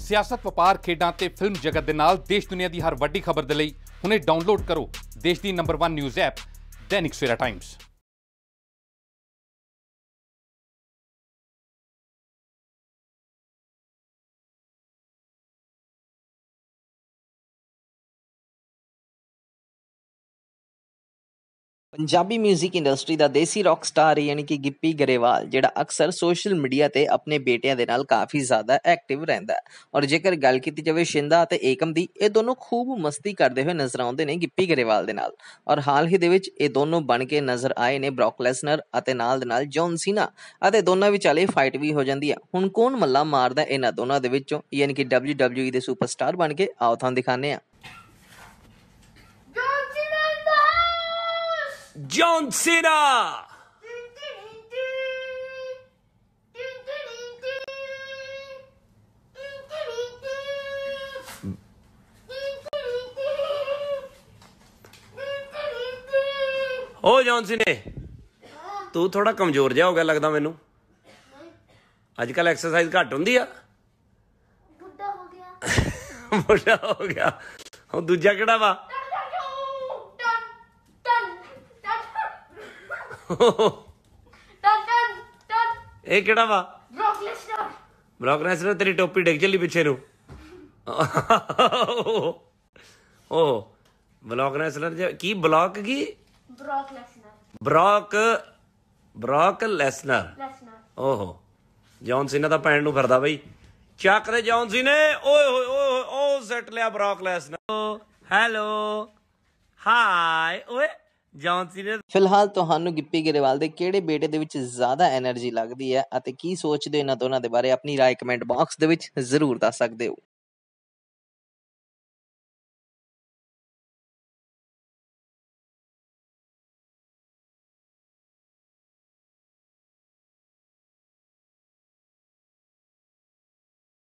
ਸਿਆਸਤ ਵਪਾਰ ਖੇਡਾਂ ਤੇ ਫਿਲਮ ਜਗਤ ਦੇ ਨਾਲ ਦੇਸ਼ ਦੁਨੀਆ ਦੀ ਹਰ ਵੱਡੀ ਖਬਰ ਦੇ ਲਈ ਹੁਣੇ ਡਾਊਨਲੋਡ ਕਰੋ ਦੇਸ਼ ਦੀ number 1 news app Dainik Savera times Punjabi 뮤직 industry ਦਾ ਦੇਸੀ ਰੌਕ ਸਟਾਰ ਯਾਨੀ ਕਿ ਗਿੱਪੀ ਗਰੇਵਾਲ ਜਿਹੜਾ ਅਕਸਰ ਸੋਸ਼ਲ ਮੀਡੀਆ ਤੇ ਆਪਣੇ ਬੇਟਿਆਂ ਦੇ ਨਾਲ ਕਾਫੀ ਜ਼ਿਆਦਾ ਐਕਟਿਵ ਰਹਿੰਦਾ ਹੈ ਔਰ ਜੇਕਰ ਗੱਲ ਕੀਤੀ ਜਾਵੇ ਸ਼ਿੰਦਾ ਅਤੇ ਏਕਮ ਦੀ ਇਹ ਦੋਨੋਂ ਖੂਬ ਮਸਤੀ ਕਰਦੇ ਹੋਏ ਨਜ਼ਰ ਆਉਂਦੇ ਨੇ ਗਿੱਪੀ ਗਰੇਵਾਲ ਦੇ ਨਾਲ ਔਰ ਹਾਲ ਹੀ ਦੇ ਵਿੱਚ ਇਹ ਦੋਨੋਂ ਬਣ ਕੇ ਨਜ਼ਰ ਆਏ ਨੇ ਬ੍ਰੌਕ ਲੈਸਨਰ ਅਤੇ ਨਾਲ ਦੇ ਨਾਲ ਜੌਨ ਸੀਨਾ ਅਤੇ ਦੋਨਾਂ ਵਿਚਾਲੇ ਫਾਈਟ ਵੀ ਹੋ ਜਾਂਦੀ ਹੈ ਹੁਣ ਕੌਣ ਮੱਲਾ ਮਾਰਦਾ ਇਹਨਾਂ ਦੋਨਾਂ ਦੇ ਵਿੱਚੋਂ ਯਾਨੀ ਕਿ WWE ਦੇ ਸੁਪਰਸਟਾਰ ਬਣ ਕੇ ਆਉਥਾਂ ਦਿਖਾਣੇ ਆ ਓ ਜੌਨ ਸਿਨੇ ਤੂੰ ਥੋੜਾ ਕਮਜ਼ੋਰ ਜਿਹਾ ਹੋ ਗਿਆ ਲੱਗਦਾ ਮੈਨੂੰ ਅੱਜ ਕੱਲ ਐਕਸਰਸਾਈਜ਼ ਘੱਟ ਹੁੰਦੀ ਆ ਬੁੱਢਾ ਹੋ ਗਿਆ ਬੁੱਢਾ ਹੋ ਗਿਆ ਹੁਣ ਦੂਜਾ ਕਿਹੜਾ ਵਾ ਇਹ ਕਿਹੜਾ ਵਾ ਬ੍ਰੌਕ ਲੈਸਨਰ ਲੈਸਨਰ ਤੇਰੀ ਟੋਪੀ ਡਿੱਗ ਚੱਲੀ ਪਿੱਛੇ ਨੂੰ ਓ ਬਲੌਕ ਲੈਸਨਰ ਕੀ ਬਲੌਕ ਕੀ Brock Lesnar Brock Brock Lesnar Lesnar ਓਹੋ ਜੌਨ ਸੀਨਾ ਦਾ ਪੈਣ ਨੂੰ ਫਿਰਦਾ ਬਈ ਚੱਕ ਦੇ ਜੌਨ ਸੀਨੇ ਓਏ ਹੋਏ ਓਏ ਉਹ ਸੈਟ ਲਿਆ ਬ੍ਰੋਕ ਲੈਸਨਰ ਹੈਲੋ ਹਾਈ ਓਏ ਜਾਂਸੀ ਫਿਲਹਾਲ ਤੁਹਾਨੂੰ ਗਿੱਪੀ ਗਰੇਵਾਲ ਦੇ ਕਿਹੜੇ ਬੇਟੇ ਦੇ ਵਿੱਚ ਜ਼ਿਆਦਾ એનર્ਜੀ ਲੱਗਦੀ ਹੈ ਅਤੇ ਕੀ ਸੋਚਦੇ ਹੋ ਇਹਨਾਂ ਦੋਨਾਂ ਦੇ ਬਾਰੇ ਆਪਣੀ رائے ਕਮੈਂਟ ਬਾਕਸ ਦੇ ਵਿੱਚ ਜ਼ਰੂਰ ਦੱਸ ਸਕਦੇ ਹੋ